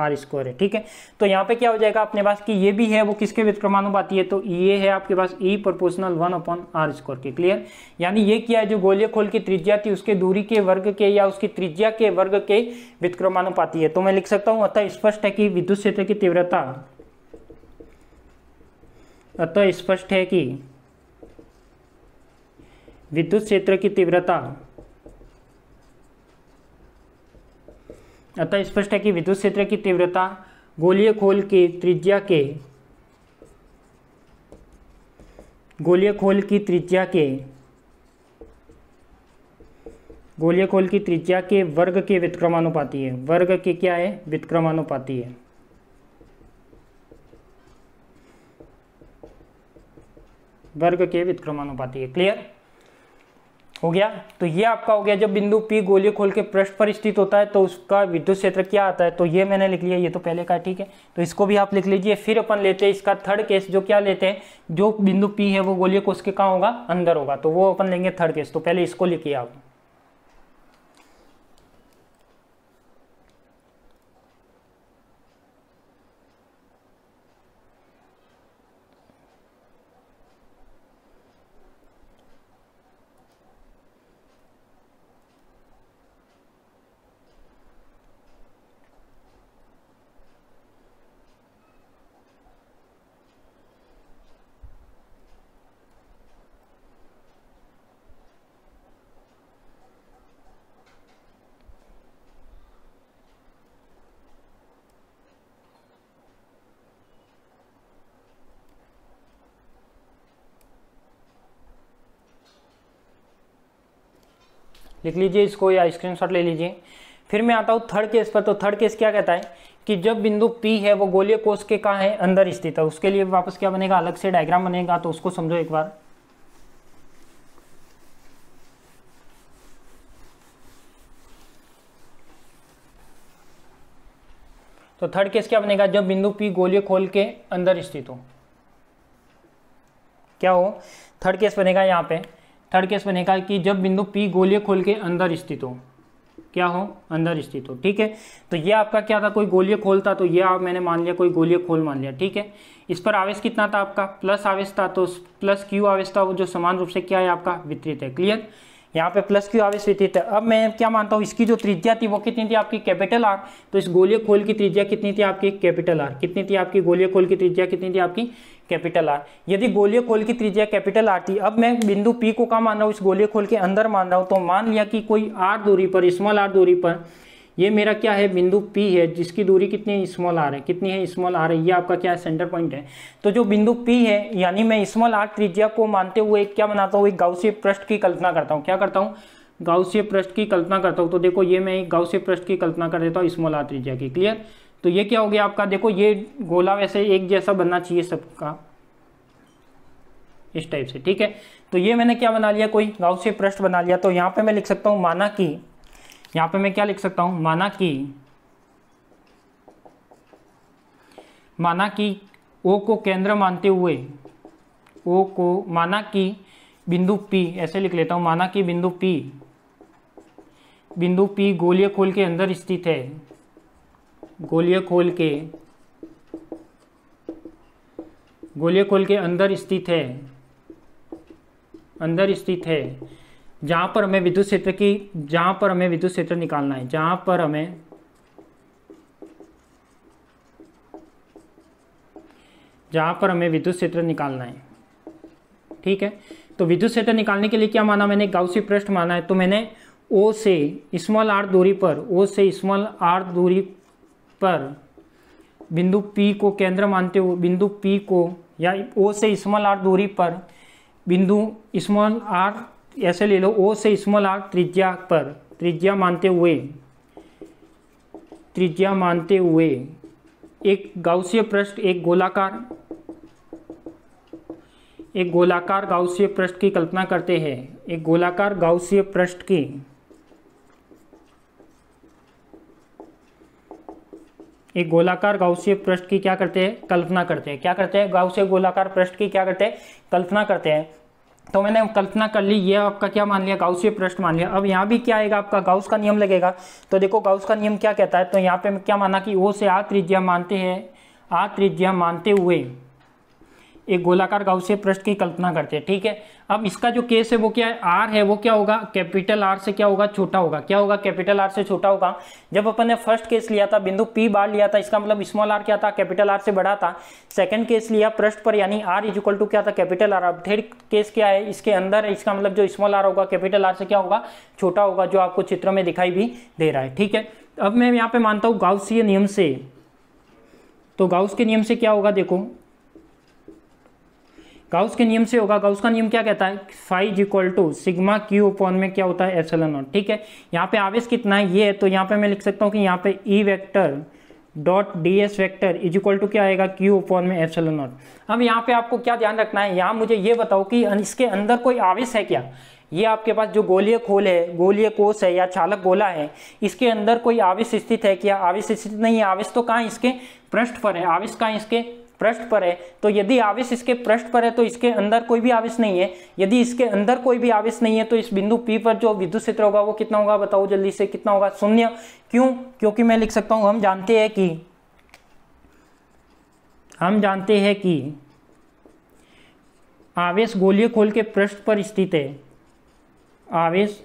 Speaker 1: आर स्क्वायर है ठीक है तो यहाँ पे क्या हो जाएगा अपने पास कि ये भी है वो किसके व्यक्रमानुपाती है तो ये है आपके पास E proportional one upon R square के क्लियर यानी ये क्या है जो गोलिया खोल की त्रिज्या थी उसके दूरी के वर्ग के या उसकी त्रिज्या के वर्ग के व्यक्रमानुपाती है तो मैं लिख सकता हूँ अतः स्पष्ट है कि विद्युत क्षेत्र की तीव्रता अतः स्पष्ट है कि विद्युत क्षेत्र की तीव्रता अतः स्पष्ट है कि विद्युत क्षेत्र की तीव्रता गोलीय खोल के त्रिज्या के गोलीय खोल की त्रिज्या के गोलीय खोल की त्रिज्या के वर्ग के व्युतक्रमानुपाती है वर्ग के क्या है व्युतक्रमानुपाती है वर्ग के व्युतक्रमानुपाती है क्लियर हो गया तो ये आपका हो गया जब बिंदु पी गोली खोल के पृष्ठ पर स्थित होता है तो उसका विद्युत क्षेत्र क्या आता है तो ये मैंने लिख लिया ये तो पहले का ठीक है तो इसको भी आप लिख लीजिए फिर अपन लेते हैं इसका थर्ड केस जो क्या लेते हैं जो बिंदु पी है वो गोली कोष के कहाँ होगा अंदर होगा तो वो अपन लेंगे थर्ड केस तो पहले इसको लिखिए आप लिख लीजिए इसको या स्क्रीन ले लीजिए फिर मैं आता हूँ थर्ड केस पर तो थर्ड केस क्या कहता है कि जब बिंदु P है वो गोलीय कोष के कहाँ है अंदर स्थित है उसके लिए वापस क्या बनेगा अलग से डायग्राम बनेगा तो उसको समझो एक बार तो थर्ड केस क्या बनेगा जब बिंदु P गोलीय खोल के अंदर स्थित हो क्या हो थर्ड केस बनेगा यहाँ पे थर्ड केस बनेगा कि जब बिंदु पी गोलीय खोल के अंदर स्थित हो क्या हो अंदर स्थित हो ठीक है तो ये आपका क्या था कोई गोलिय खोल था तो ये आप मैंने मान लिया कोई गोलिय खोल मान लिया ठीक है इस पर आवेश कितना था आपका प्लस आवेश था तो प्लस क्यू आवेश था वो जो समान रूप से क्या है आपका वितरित है क्लियर यहाँ पे प्लस क्यू आवेश वितरित है अब मैं क्या मानता हूँ इसकी जो त्रिज्या थी वो कितनी थी आपकी कैपिटल आर तो इस गोलिय खोल की त्रिज्या कितनी थी आपकी कैपिटल आर कितनी थी आपकी गोलिय खोल की त्रिज्या कितनी थी आपकी कैपिटल आर यदि गोलीय खोल की त्रिज्या कैपिटल आर थी अब मैं बिंदु पी को कहा मान रहा हूँ इस गोलीय खोल के अंदर मान रहा हूँ तो मान लिया कि कोई आर दूरी पर स्मॉल आर दूरी पर ये मेरा क्या है बिंदु P है जिसकी दूरी कितनी स्मॉल आर है कितनी है स्मॉल आर है ये आपका क्या है सेंटर पॉइंट है तो जो बिंदु P है यानी मैं स्मॉल आर त्रिज्या को मानते हुए क्या बनाता हूँ एक गाउसीय पृष्ठ की कल्पना करता हूँ क्या करता हूँ गाउसीय पृष्ठ की कल्पना करता हूँ तो देखो ये मैं एक गाउसीय पृष्ठ की कल्पना कर देता हूँ स्मॉल आर त्रिज्या की क्लियर तो ये क्या हो गया आपका देखो ये गोला वैसे एक जैसा बनना चाहिए सबका इस टाइप से ठीक है तो ये मैंने क्या बना लिया कोई गाँव से प्रश्न बना लिया तो यहाँ पे मैं लिख सकता हूँ माना कि यहाँ पे मैं क्या लिख सकता हूँ माना कि माना कि ओ को केंद्र मानते हुए ओ को माना कि बिंदु पी ऐसे लिख लेता हूँ माना कि बिंदु पी बिंदु पी गोलीय खोल के अंदर स्थित है गोलिया खोल के गोलिया खोल के अंदर स्थित है अंदर स्थित है जहां पर हमें विद्युत क्षेत्र की जहां पर हमें विद्युत क्षेत्र निकालना है जहां पर हमें जहां पर हमें विद्युत क्षेत्र निकालना है ठीक है तो विद्युत क्षेत्र निकालने के लिए क्या माना मैंने गाउसी पृष्ठ माना है तो मैंने ओ से स्मॉल आर दूरी पर ओ से स्मॉल आर दूरी पर बिंदु P को केंद्र मानते हुए बिंदु P को या O से स्मॉल आर दूरी पर बिंदु स्मॉल आर ऐसे ले लो O से स्मॉल आर त्रिज्या पर त्रिज्या मानते हुए त्रिज्या मानते हुए एक गाउसीय पृष्ठ एक गोलाकार एक गोलाकार गाउसीय पृष्ठ की कल्पना करते हैं एक गोलाकार गाउसीय पृष्ठ की एक गोलाकार गाउसीय पृष्ठ की क्या करते हैं कल्पना करते हैं क्या करते हैं गाउसीय गोलाकार पृष्ठ की क्या करते हैं कल्पना करते हैं तो मैंने कल्पना कर ली ये आपका क्या मान लिया गाउसीय पृष्ठ मान लिया अब यहाँ भी क्या आएगा आपका गाउस का नियम लगेगा तो देखो गाउस का नियम क्या कहता है तो यहाँ पे क्या माना कि ओ से आ त्रिज्या मानते हैं आ त्रिज्या मानते हुए एक गोलाकार गाउसीय पृष्ठ की कल्पना करते हैं ठीक है अब इसका जो केस है वो क्या है आर है वो क्या होगा कैपिटल आर से क्या होगा छोटा होगा क्या होगा कैपिटल आर से छोटा होगा जब अपन ने फर्स्ट केस लिया था बिंदु पी बार लिया था इसका मतलब स्मॉल आर क्या था कैपिटल आर से बड़ा था सेकंड केस लिया पृष्ठ पर यानी आर इज इक्वल टू क्या था कैपिटल आर अब थर्ड केस क्या है इसके अंदर है इसका मतलब जो स्मॉल आर होगा कैपिटल आर से क्या होगा छोटा होगा जो आपको चित्र में दिखाई भी दे रहा है ठीक है अब मैं यहाँ पे मानता हूँ गाउसीय नियम से तो गाउस के नियम से क्या होगा देखो गाउस के नियम से होगा गाउस का नियम क्या कहता है phi equal to sigma Q upon में क्या होता है एप्सलन नॉट ठीक है यहाँ पे आवेश कितना है ये है तो यहाँ पे मैं लिख सकता हूँ कि यहाँ पे E vector dot D S vector is equal to क्या आएगा क्यू ओपन में एफ सेलो नॉट अब यहाँ पे आपको क्या ध्यान रखना है यहाँ मुझे ये बताओ कि इसके अंदर कोई आवेश है क्या ये आपके पास जो गोलीय खोल है गोलीय कोष है या चालक गोला है इसके अंदर कोई आवेश स्थित है क्या आवेश स्थित नहीं है आवेश तो कहाँ इसके पृष्ठ पर है आवेश कहाँ इसके पृष्ठ पर है तो यदि आवेश इसके पृष्ठ पर है तो इसके अंदर कोई भी आवेश नहीं है यदि इसके अंदर कोई भी आवेश नहीं है तो इस बिंदु पी पर जो विद्युत क्षेत्र होगा वो कितना होगा बताओ जल्दी से कितना होगा शून्य क्यों क्योंकि मैं लिख सकता हूं हम जानते हैं कि हम जानते हैं कि आवेश गोलीय खोल के पृष्ठ पर स्थित है आवेश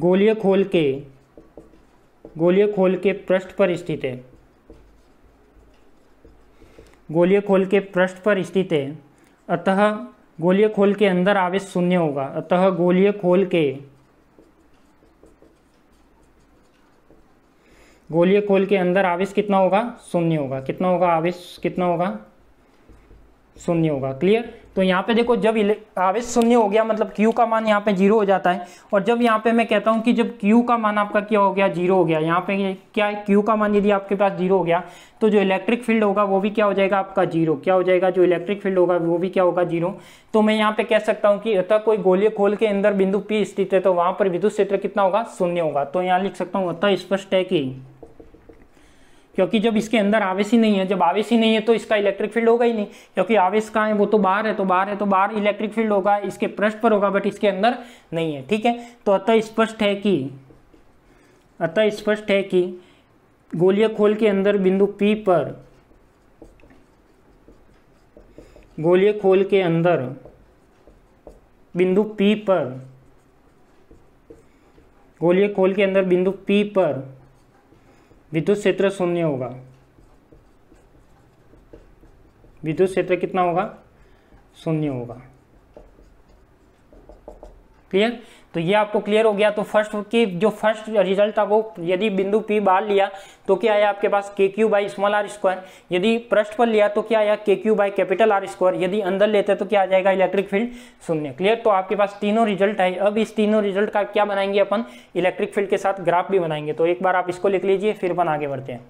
Speaker 1: गोलीय खोल के गोलीय खोल के पृष्ठ पर स्थित है गोलीय खोल के पृष्ठ पर स्थित है अतः गोलीय खोल के अंदर आवेश शून्य होगा अतः गोलीय खोल के गोलीय खोल के अंदर आवेश कितना होगा शून्य होगा कितना होगा आवेश कितना होगा शून्य होगा क्लियर तो यहाँ पे देखो जब आवेश शून्य हो गया मतलब Q का मान यहाँ पे जीरो हो जाता है और जब यहाँ पे मैं कहता हूँ कि जब Q का मान आपका क्या हो गया जीरो हो गया यहाँ पे क्या है Q का मान यदि आपके पास जीरो हो गया तो जो इलेक्ट्रिक फील्ड होगा वो भी क्या हो जाएगा आपका जीरो क्या हो जाएगा जो इलेक्ट्रिक फील्ड होगा वो भी क्या होगा जीरो तो मैं यहाँ पे कह सकता हूँ कि अतः कोई गोली खोल के अंदर बिंदु पी स्थित है तो वहाँ पर विद्युत क्षेत्र कितना होगा शून्य होगा तो यहाँ लिख सकता हूँ अतः स्पष्ट है कि क्योंकि जब इसके अंदर आवेश ही नहीं है जब आवेश ही नहीं है तो इसका इलेक्ट्रिक फील्ड होगा ही नहीं क्योंकि आवेश कहाँ है वो तो बाहर है तो बाहर है तो बाहर इलेक्ट्रिक फील्ड होगा इसके पृष्ठ पर होगा बट इसके अंदर नहीं है ठीक है तो अतः स्पष्ट है कि अतः स्पष्ट है कि गोलीय खोल के अंदर बिंदु पी पर गोलीय खोल के अंदर बिंदु पी पर गोलीय खोल के अंदर बिंदु पी पर विद्युत क्षेत्र शून्य होगा विद्युत क्षेत्र कितना होगा शून्य होगा क्लियर तो ये आपको क्लियर हो गया तो फर्स्ट की जो फर्स्ट रिजल्ट था वो यदि बिंदु पी बाहर लिया तो क्या आया आपके पास K Q by small R square यदि प्रश्न पर लिया तो क्या आया K Q by capital R square यदि अंदर लेते तो क्या आ जाएगा इलेक्ट्रिक फील्ड शून्य क्लियर तो आपके पास तीनों रिजल्ट है अब इस तीनों रिजल्ट का क्या बनाएंगे अपन इलेक्ट्रिक फील्ड के साथ ग्राफ भी बनाएंगे तो एक बार आप इसको लिख लीजिए फिर अपन आगे बढ़ते हैं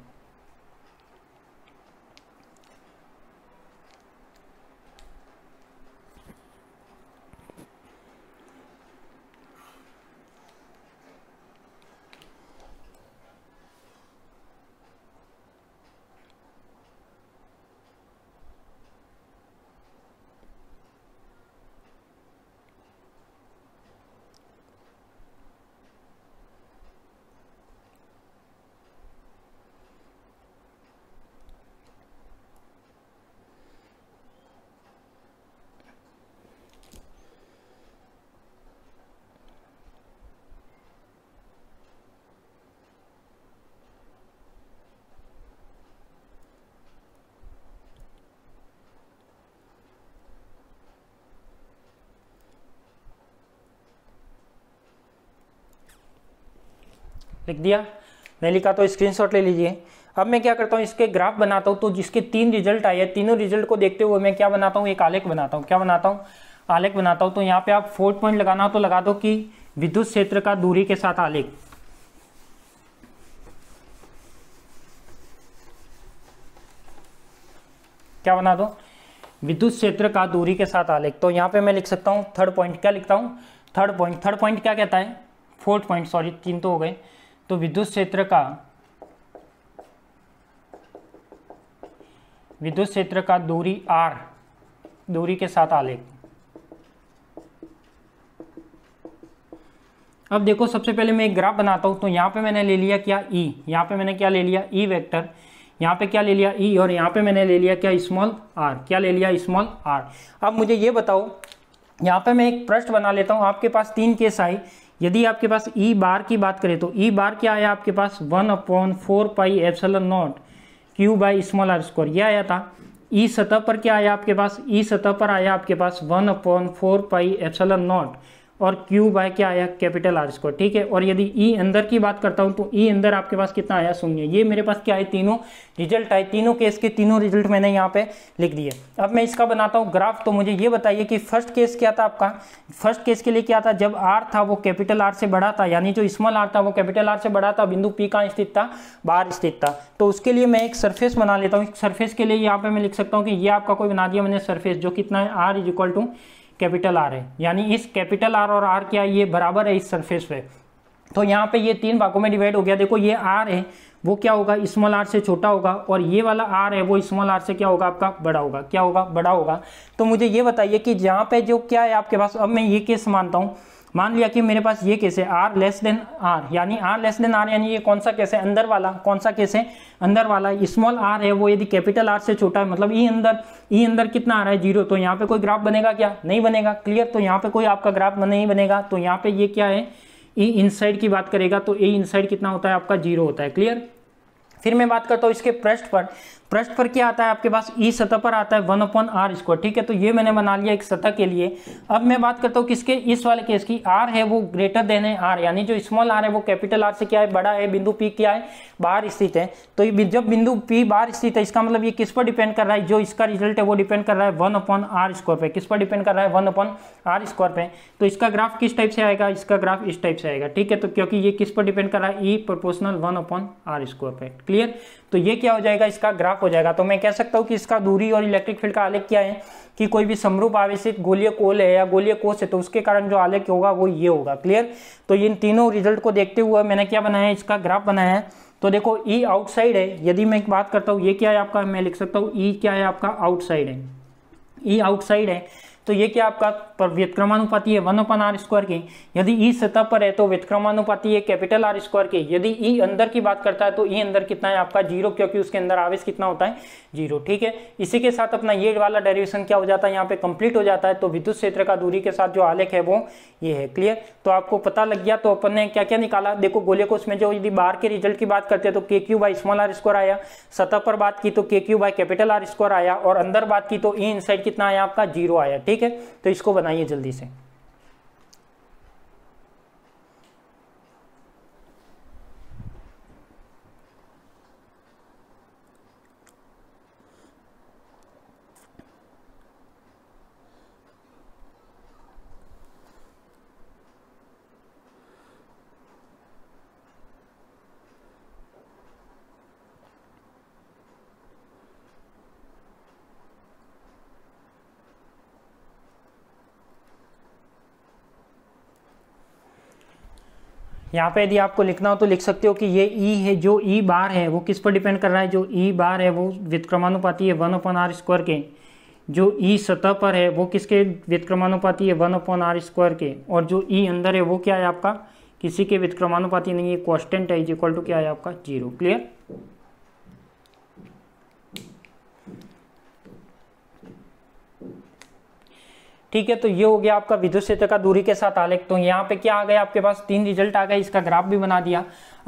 Speaker 1: लिख दिया नहीं लिखा तो स्क्रीनशॉट ले लीजिए अब मैं क्या करता हूँ इसके ग्राफ बनाता हूँ तो जिसके तीन रिजल्ट आए तीनों रिजल्ट को देखते हुए मैं क्या बनाता हूँ एक आलेख बनाता हूँ क्या बनाता हूँ आलेख बनाता हूँ तो यहाँ पे आप फोर्थ पॉइंट लगाना हो तो लगा दो कि विद्युत क्षेत्र का दूरी के साथ आलेख क्या बना दो विद्युत क्षेत्र का दूरी के साथ आलेख तो यहाँ पे मैं लिख सकता हूँ थर्ड पॉइंट क्या लिखता हूँ थर्ड पॉइंट थर्ड पॉइंट क्या कहता है फोर्थ पॉइंट सॉरी तीन तो हो गए तो विद्युत क्षेत्र का विद्युत क्षेत्र का दूरी आर दूरी के साथ आलेख अब देखो सबसे पहले मैं एक ग्राफ बनाता हूं तो यहां पे मैंने ले लिया क्या ई e, यहाँ पे मैंने क्या ले लिया ई e वेक्टर यहां पे क्या ले लिया ई e, और यहां पे मैंने ले लिया क्या स्मॉल आर क्या ले लिया स्मॉल आर अब मुझे ये बताओ यहां पे मैं एक प्रश्न बना लेता हूं आपके पास तीन केस आई यदि आपके पास ई e बार की बात करें तो ई e बार क्या आया आपके पास one upon four pi epsilon naught Q by small R square यह आया था ई e सतह पर क्या आया आपके पास ई सतह पर आया आपके पास one upon four pi epsilon naught और Q बाय क्या आया कैपिटल आर स्क्वायर ठीक है और यदि E अंदर की बात करता हूँ तो E अंदर आपके पास कितना आया शून्य ये मेरे पास क्या है तीनों रिजल्ट आए तीनों केस के तीनों रिजल्ट मैंने यहाँ पे लिख दिए अब मैं इसका बनाता हूँ ग्राफ तो मुझे ये बताइए कि फर्स्ट केस क्या था आपका फर्स्ट केस के लिए क्या था जब आर था वो कैपिटल आर से बड़ा था यानी जो स्मॉल आर था वो कैपिटल आर से बड़ा था बिंदु पी कहाँ स्थित था बाहर स्थित था तो उसके लिए मैं एक सर्फेस बना लेता हूँ सर्फेस के लिए यहाँ पे मैं लिख सकता हूँ कि ये आपका कोई बना दिया मैंने सर्फेस जो कितना है R is equal to capital R है यानी इस कैपिटल आर और आर क्या ये बराबर है इस सरफेस पे तो यहाँ पे ये तीन भागों में डिवाइड हो गया देखो ये आर है वो क्या होगा स्मॉल आर से छोटा होगा और ये वाला आर है वो स्मॉल आर से क्या होगा आपका बड़ा होगा क्या होगा बड़ा होगा तो मुझे ये बताइए कि जहाँ पे जो क्या है आपके पास अब मैं ये केस मानता हूँ मान लिया कि मेरे पास ये केस है आर लेस देन आर यानी आर लेस देन आर यानी ये कौन सा केस है अंदर वाला कौन सा केस है अंदर वाला स्मॉल आर है वो यदि कैपिटल आर से छोटा है मतलब ई e अंदर ई e अंदर कितना आ रहा है जीरो तो यहाँ पे कोई ग्राफ बनेगा क्या नहीं बनेगा क्लियर तो यहाँ पे कोई आपका ग्राफ नहीं बनेगा तो यहाँ पे ये क्या है ई e इनसाइड की बात करेगा तो ई इनसाइड कितना होता है आपका जीरो होता है क्लियर फिर मैं बात करता हूँ इसके पृष्ठ पर पृष्ठ पर क्या आता है आपके पास ई e सतह पर आता है वन अपन आर स्क्वायर ठीक है तो ये मैंने बना लिया एक सतह के लिए अब मैं बात करता हूँ किसके इस वाले केस की आर है वो ग्रेटर देन है आर यानी जो स्मॉल आर है वो कैपिटल आर से क्या है बड़ा है बिंदु पी क्या है बाहर स्थित है तो जब बिंदु पी बाहर स्थित है इसका मतलब ये किस पर डिपेंड कर रहा है जो इसका रिजल्ट है वो डिपेंड कर रहा है वन अपन आर स्क्वायर पे किस पर डिपेंड कर रहा है वन अपन आर स्क्वायर पे तो इसका ग्राफ किस टाइप से आएगा इसका ग्राफ इस टाइप से आएगा ठीक है तो क्योंकि ये किस पर डिपेंड कर रहा है E proportional one upon R square पे क्लियर तो ये क्या हो जाएगा इसका ग्राफ हो जाएगा तो मैं कह सकता हूँ कि इसका दूरी और इलेक्ट्रिक फील्ड का आलेख क्या है कि कोई भी समरूप आवेशित गोलीय कोल है या गोलीय कोष है तो उसके कारण जो आलेख होगा वो ये होगा क्लियर तो इन तीनों रिजल्ट को देखते हुए मैंने क्या बनाया है इसका ग्राफ बनाया है तो देखो ई e आउटसाइड है यदि मैं बात करता हूँ ये क्या है आपका मैं लिख सकता हूँ ई e क्या है आपका आउटसाइड है ई e आउटसाइड है तो ये क्या आपका पर व्यतक्रमानुपाती है वन अपन आर स्क्वायर की यदि ई e सतह पर है तो व्यक्रमानुपाति है कैपिटल आर स्क्वायर की यदि ई e अंदर की बात करता है तो ई e अंदर कितना है आपका जीरो क्योंकि उसके अंदर आवेश कितना होता है जीरो ठीक है इसी के साथ अपना ये वाला डेरिवेशन क्या हो जाता है यहाँ पे कंप्लीट हो जाता है तो विद्युत क्षेत्र का दूरी के साथ जो आलेख है वो ये है क्लियर तो आपको पता लग गया तो अपन ने क्या क्या निकाला देखो गोले को उसमें जो यदि बाहर के रिजल्ट की बात करते हैं तो K Q by small R square आया सतह पर बात की तो K Q by capital R square आया और अंदर बात की तो ई इनसाइड कितना आया आपका जीरो आया ठीक ठीक है तो इसको बनाइए जल्दी से यहाँ पे यदि आपको लिखना हो तो लिख सकते हो कि ये ई है जो ई बार है वो किस पर डिपेंड कर रहा है जो ई बार है वो व्यक्रमानुपाती है वन अपन आर स्क्वायर के जो ई सतह पर है वो किसके व्यक्रमानुपाती है वन अपन आर स्क्वायर के और जो ई अंदर है वो क्या है आपका किसी के व्यक्रमानुपाती नहीं है कॉन्स्टेंट है इज इक्वल टू क्या है आपका जीरो क्लियर ठीक है तो ये हो गया आपका विद्युत क्षेत्र का दूरी के साथ आलेख तो यहाँ पे क्या आ गया आपके पास तीन रिजल्ट आ गए इसका ग्राफ भी बना दिया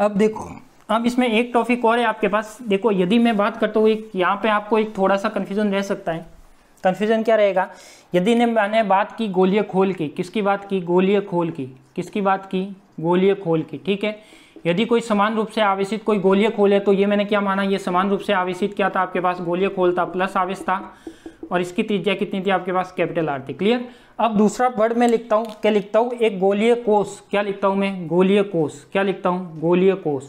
Speaker 1: अब देखो अब इसमें एक टॉपिक और है आपके पास देखो यदि मैं बात करता हूँ यहाँ पे आपको एक थोड़ा सा कन्फ्यूजन रह सकता है कन्फ्यूजन क्या रहेगा यदि ने मैंने बात की गोलिय खोल की किसकी बात की गोलिय खोल की किसकी बात की गोलिय खोल की ठीक है यदि कोई समान रूप से आवेशित कोई गोलिय खोल है तो ये मैंने क्या माना ये समान रूप से आवेशित क्या था आपके पास गोलिय खोल था प्लस आवेश था और इसकी त्रिज्या कितनी थी आपके पास कैपिटल आर थी क्लियर अब दूसरा वर्ड मैं लिखता हूँ क्या लिखता हूँ एक गोलीय कोष क्या लिखता हूँ मैं गोलीय कोष क्या लिखता हूँ गोलीय कोष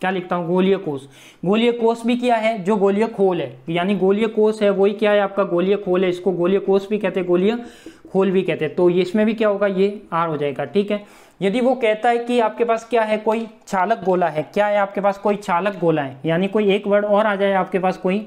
Speaker 1: क्या लिखता हूँ गोलीय कोष गोलीय कोष भी क्या है जो गोलीय खोल है यानी गोलीय कोष है वही क्या है आपका गोलीय खोल है इसको गोलीय कोष भी कहते हैं गोलीय खोल भी कहते हैं तो इसमें भी क्या होगा ये आर हो जाएगा ठीक है यदि वो कहता है कि आपके पास क्या है कोई चालक गोला है क्या है आपके पास कोई चालक गोला है यानी कोई एक वर्ड और आ जाए आपके पास कोई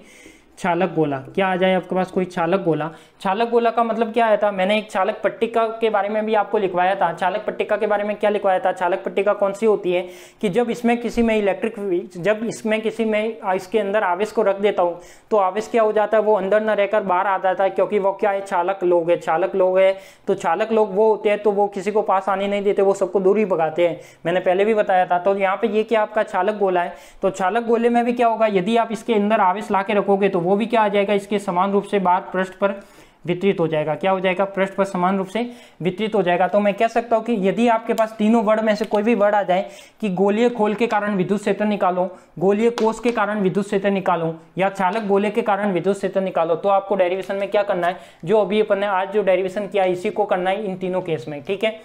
Speaker 1: चालक गोला क्या आ जाए आपके पास कोई चालक गोला चालक गोला का मतलब क्या आया था मैंने एक चालक पट्टिका के बारे में भी आपको लिखवाया था चालक पट्टिका के बारे में क्या लिखवाया था चालक पट्टिका कौन सी होती है कि जब इसमें किसी में इलेक्ट्रिक जब इसमें किसी में इसके अंदर आवेश को रख देता हूँ तो आवेश क्या हो जाता है वो अंदर न रहकर बाहर आ जाता है क्योंकि वो क्या है चालक लोग है चालक लोग है तो चालक लोग वो होते हैं तो वो किसी को पास आने नहीं देते वो सबको दूर ही भगाते हैं मैंने पहले भी बताया था तो यहाँ पे ये क्या आपका चालक गोला है तो चालक गोले में भी क्या होगा यदि आप इसके अंदर आवेश ला के रखोगे तो वो भी क्या आ जाएगा इसके समान रूप से बाहर पृष्ठ पर वितरित हो जाएगा क्या हो जाएगा पृष्ठ पर समान रूप से वितरित हो जाएगा तो मैं कह सकता हूँ कि यदि आपके पास तीनों वर्ड में से कोई भी वर्ड आ जाए कि गोलीय खोल के कारण विद्युत क्षेत्र निकालो गोलीय कोष के कारण विद्युत क्षेत्र निकालो या चालक गोले के कारण विद्युत क्षेत्र निकालो तो आपको डेरिवेशन में क्या करना है जो अभी अपन ने आज जो डेरिवेशन किया इसी को करना है इन तीनों केस में ठीक है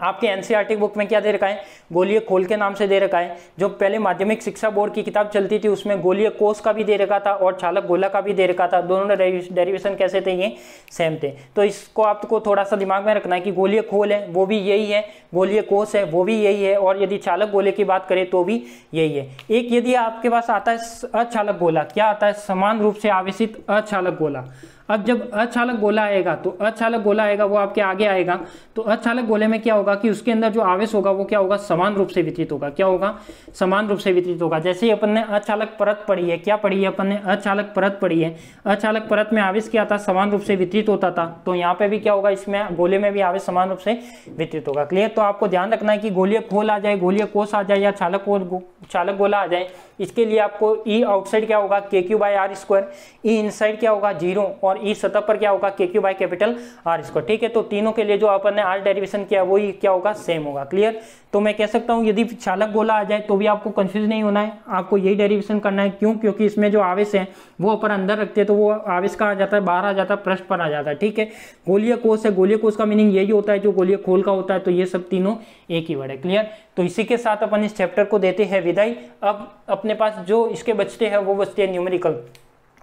Speaker 1: आपके एनसीआर बुक e में क्या दे रखा है गोलीय खोल के नाम से दे रखा है जो पहले माध्यमिक शिक्षा बोर्ड की किताब चलती थी उसमें गोलीय कोष का भी दे रखा था और चालक गोला का भी दे रखा था दोनों डेरिवेशन कैसे थे ये सेम थे तो इसको आपको थोड़ा सा दिमाग में रखना है कि गोलीय खोल है वो भी यही है गोलीय कोस है वो भी यही है और यदि चालक गोले की बात करें तो भी यही है एक यदि आपके पास आता है अचालक गोला क्या आता है समान रूप से आवेशित अचालक गोला अब जब अचालक गोला आएगा तो अचालक गोला आएगा वो आपके आगे आएगा तो अचालक गोले में क्या होगा कि उसके अंदर जो आवेश होगा वो क्या होगा समान रूप से वितरित होगा क्या होगा समान रूप से वितरित होगा जैसे ही अपन ने अचालक परत पढ़ी है क्या पढ़ी है अपन ने अचालक परत पढ़ी है अचालक परत में आवेश क्या था समान रूप से वितरित होता था तो यहाँ पे भी क्या होगा इसमें गोले में भी आवेश समान रूप से वितरित होगा क्लियर तो आपको ध्यान रखना है कि गोलीय खोल आ जाए गोलीय कोष आ जाए या चालक चालक गोला आ जाए इसके लिए आपको ई e आउटसाइड क्या होगा K Q by R square E inside क्या होगा जीरो और इस सतह पर क्या होगा K Q by capital R square ठीक है तो तीनों के लिए जो अपन ने आर डेरिवेशन किया वही क्या होगा सेम होगा क्लियर तो मैं कह सकता हूँ यदि चालक गोला आ जाए तो भी आपको कंफ्यूज नहीं होना है आपको यही डेरिवेशन करना है क्यों क्योंकि इसमें जो आवेश है वो अपन अंदर रखते हैं तो वो आवेश का आ जाता है बाहर आ जाता है प्रश्न पर आ जाता है ठीक है गोलिया कोष है गोलिया कोष का मीनिंग यही होता है जो गोलिया खोल का होता है तो ये सब तीनों एक ही वर्ड है क्लियर तो इसी के साथ अपन इस चैप्टर को देते हैं विदाई अब अपने पास जो इसके बचते हैं वो बचते हैं न्यूमेरिकल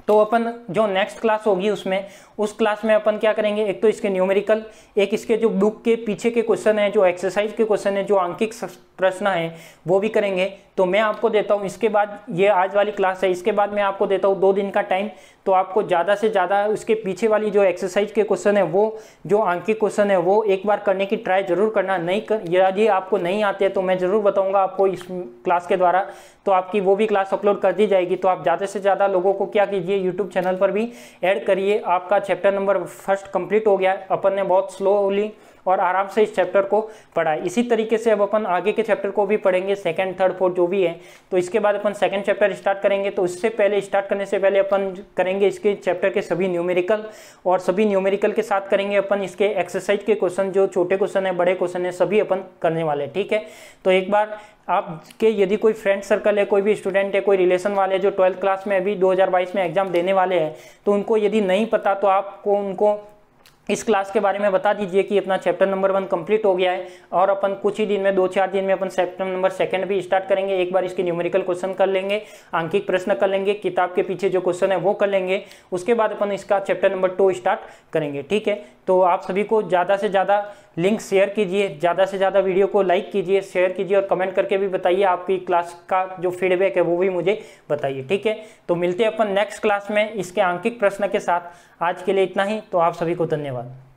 Speaker 1: तो अपन जो नेक्स्ट क्लास होगी उसमें उस क्लास में अपन क्या करेंगे एक तो इसके न्यूमेरिकल एक इसके जो बुक के पीछे के क्वेश्चन हैं जो एक्सरसाइज के क्वेश्चन हैं जो आंकिक प्रश्न है वो भी करेंगे तो मैं आपको देता हूँ इसके बाद ये आज वाली क्लास है इसके बाद मैं आपको देता हूँ दो दिन का टाइम तो आपको ज़्यादा से ज़्यादा उसके पीछे वाली जो एक्सरसाइज के क्वेश्चन है वो जो आंकिक क्वेश्चन है वो एक बार करने की ट्राई जरूर करना नहीं कर यदि आपको नहीं आते तो मैं ज़रूर बताऊँगा आपको इस क्लास के द्वारा तो आपकी वो भी क्लास अपलोड कर दी जाएगी तो आप ज़्यादा से ज़्यादा लोगों को क्या कीजिए यूट्यूब चैनल पर भी ऐड करिए आपका चैप्टर नंबर फर्स्ट कंप्लीट हो गया अपन ने बहुत स्लोली और आराम से इस चैप्टर को पढ़ाए इसी तरीके से अब अपन आगे के चैप्टर को भी पढ़ेंगे सेकंड थर्ड फोर्थ जो भी है तो इसके बाद अपन सेकंड चैप्टर स्टार्ट करेंगे तो उससे पहले स्टार्ट करने से पहले अपन करेंगे इसके चैप्टर के सभी न्यूमेरिकल और सभी न्यूमेरिकल के साथ करेंगे अपन इसके एक्सरसाइज के क्वेश्चन जो छोटे क्वेश्चन है बड़े क्वेश्चन है सभी अपन करने वाले ठीक है तो एक बार आपके यदि कोई फ्रेंड सर्कल है कोई भी स्टूडेंट है कोई रिलेशन वाले जो ट्वेल्थ क्लास में अभी 2022 में एग्जाम देने वाले हैं तो उनको यदि नहीं पता तो आपको उनको इस क्लास के बारे में बता दीजिए कि अपना चैप्टर नंबर वन कंप्लीट हो गया है और अपन कुछ ही दिन में दो चार दिन में अपन चैप्टर नंबर सेकंड भी स्टार्ट करेंगे एक बार इसके न्यूमेरिकल क्वेश्चन कर लेंगे आंकिक प्रश्न कर लेंगे किताब के पीछे जो क्वेश्चन है वो कर लेंगे उसके बाद अपन इसका चैप्टर नंबर टू स्टार्ट करेंगे ठीक है तो आप सभी को ज़्यादा से ज़्यादा लिंक शेयर कीजिए ज़्यादा से ज़्यादा वीडियो को लाइक कीजिए शेयर कीजिए और कमेंट करके भी बताइए आपकी क्लास का जो फीडबैक है वो भी मुझे बताइए ठीक है तो मिलते हैं अपन नेक्स्ट क्लास में इसके आंकिक प्रश्न के साथ आज के लिए इतना ही तो आप सभी को धन्यवाद धन्यवाद